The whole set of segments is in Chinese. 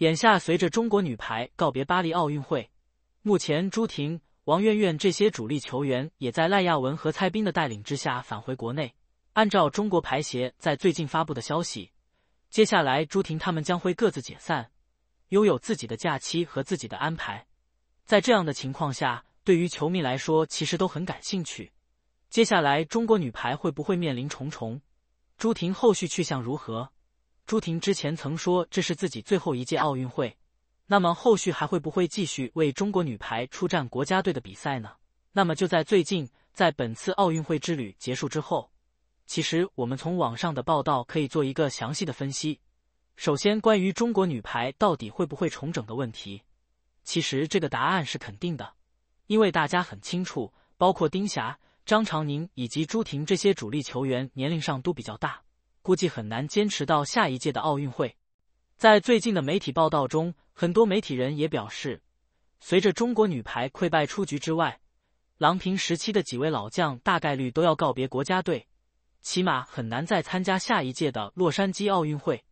眼下，随着中国女排告别巴黎奥运会，目前朱婷、王媛媛这些主力球员也在赖亚文和蔡斌的带领之下返回国内。按照中国排协在最近发布的消息，接下来朱婷他们将会各自解散，拥有自己的假期和自己的安排。在这样的情况下，对于球迷来说，其实都很感兴趣。接下来，中国女排会不会面临重重？朱婷后续去向如何？朱婷之前曾说这是自己最后一届奥运会，那么后续还会不会继续为中国女排出战国家队的比赛呢？那么就在最近，在本次奥运会之旅结束之后，其实我们从网上的报道可以做一个详细的分析。首先，关于中国女排到底会不会重整的问题，其实这个答案是肯定的，因为大家很清楚，包括丁霞、张常宁以及朱婷这些主力球员年龄上都比较大。估计很难坚持到下一届的奥运会。在最近的媒体报道中，很多媒体人也表示，随着中国女排溃败出局之外，郎平时期的几位老将大概率都要告别国家队，起码很难再参加下一届的洛杉矶奥运会。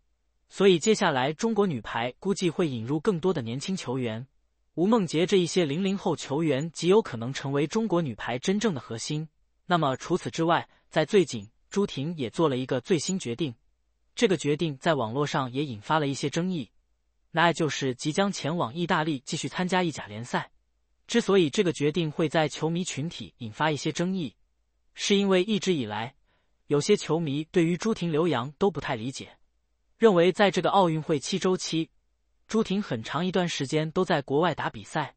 所以，接下来中国女排估计会引入更多的年轻球员，吴梦洁这一些零零后球员极有可能成为中国女排真正的核心。那么，除此之外，在最近。朱婷也做了一个最新决定，这个决定在网络上也引发了一些争议，那就是即将前往意大利继续参加意甲联赛。之所以这个决定会在球迷群体引发一些争议，是因为一直以来，有些球迷对于朱婷留洋都不太理解，认为在这个奥运会期周期，朱婷很长一段时间都在国外打比赛，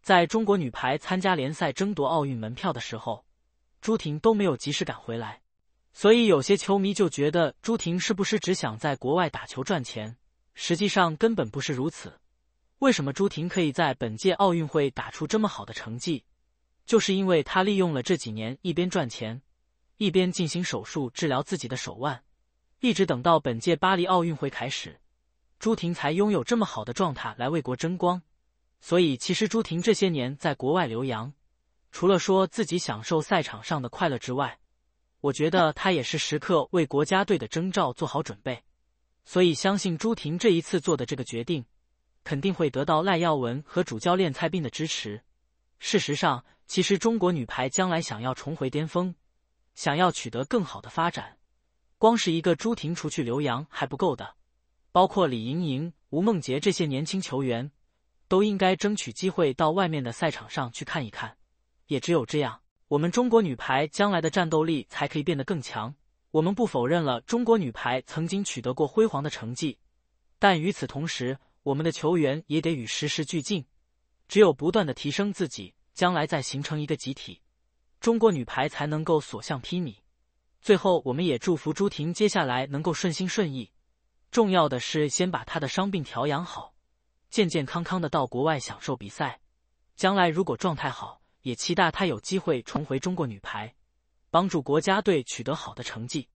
在中国女排参加联赛争夺奥运门票的时候，朱婷都没有及时赶回来。所以有些球迷就觉得朱婷是不是只想在国外打球赚钱？实际上根本不是如此。为什么朱婷可以在本届奥运会打出这么好的成绩？就是因为他利用了这几年一边赚钱，一边进行手术治疗自己的手腕，一直等到本届巴黎奥运会开始，朱婷才拥有这么好的状态来为国争光。所以其实朱婷这些年在国外留洋，除了说自己享受赛场上的快乐之外，我觉得他也是时刻为国家队的征召做好准备，所以相信朱婷这一次做的这个决定，肯定会得到赖耀文和主教练蔡斌的支持。事实上，其实中国女排将来想要重回巅峰，想要取得更好的发展，光是一个朱婷除去刘洋还不够的，包括李盈莹、吴梦洁这些年轻球员，都应该争取机会到外面的赛场上去看一看，也只有这样。我们中国女排将来的战斗力才可以变得更强。我们不否认了，中国女排曾经取得过辉煌的成绩，但与此同时，我们的球员也得与时时俱进，只有不断的提升自己，将来再形成一个集体，中国女排才能够所向披靡。最后，我们也祝福朱婷接下来能够顺心顺意，重要的是先把她的伤病调养好，健健康康的到国外享受比赛。将来如果状态好。也期待她有机会重回中国女排，帮助国家队取得好的成绩。